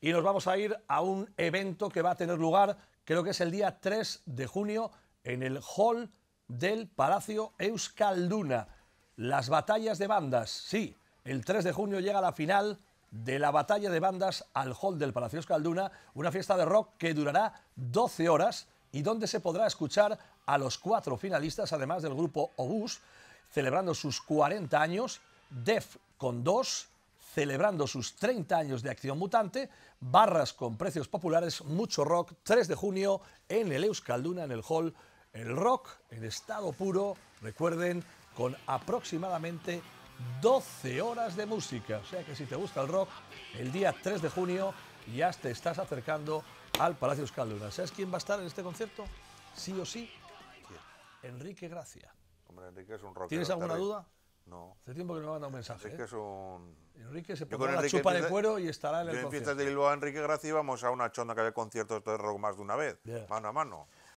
y nos vamos a ir a un evento que va a tener lugar, creo que es el día 3 de junio, en el hall del Palacio Euskalduna. Las batallas de bandas, sí, el 3 de junio llega la final de la batalla de bandas al hall del Palacio Euskalduna, una fiesta de rock que durará 12 horas y donde se podrá escuchar a los cuatro finalistas, además del grupo Obús, celebrando sus 40 años, Def con dos celebrando sus 30 años de acción mutante, barras con precios populares, mucho rock, 3 de junio en el Euskalduna, en el hall, el rock en estado puro, recuerden, con aproximadamente 12 horas de música. O sea que si te gusta el rock, el día 3 de junio ya te estás acercando al Palacio Euskalduna. ¿Sabes quién va a estar en este concierto? Sí o sí. Enrique Gracia. Hombre, Enrique es un ¿Tienes alguna duda? Hace tiempo que no me manda un mensaje. Enrique ¿eh? es Enrique se pone la chupa de cuero y estará en el yo concierto. en fiestas de Bilbao, Enrique Gracia, vamos a una chonda que había conciertos de rock más de una vez, mano a mano.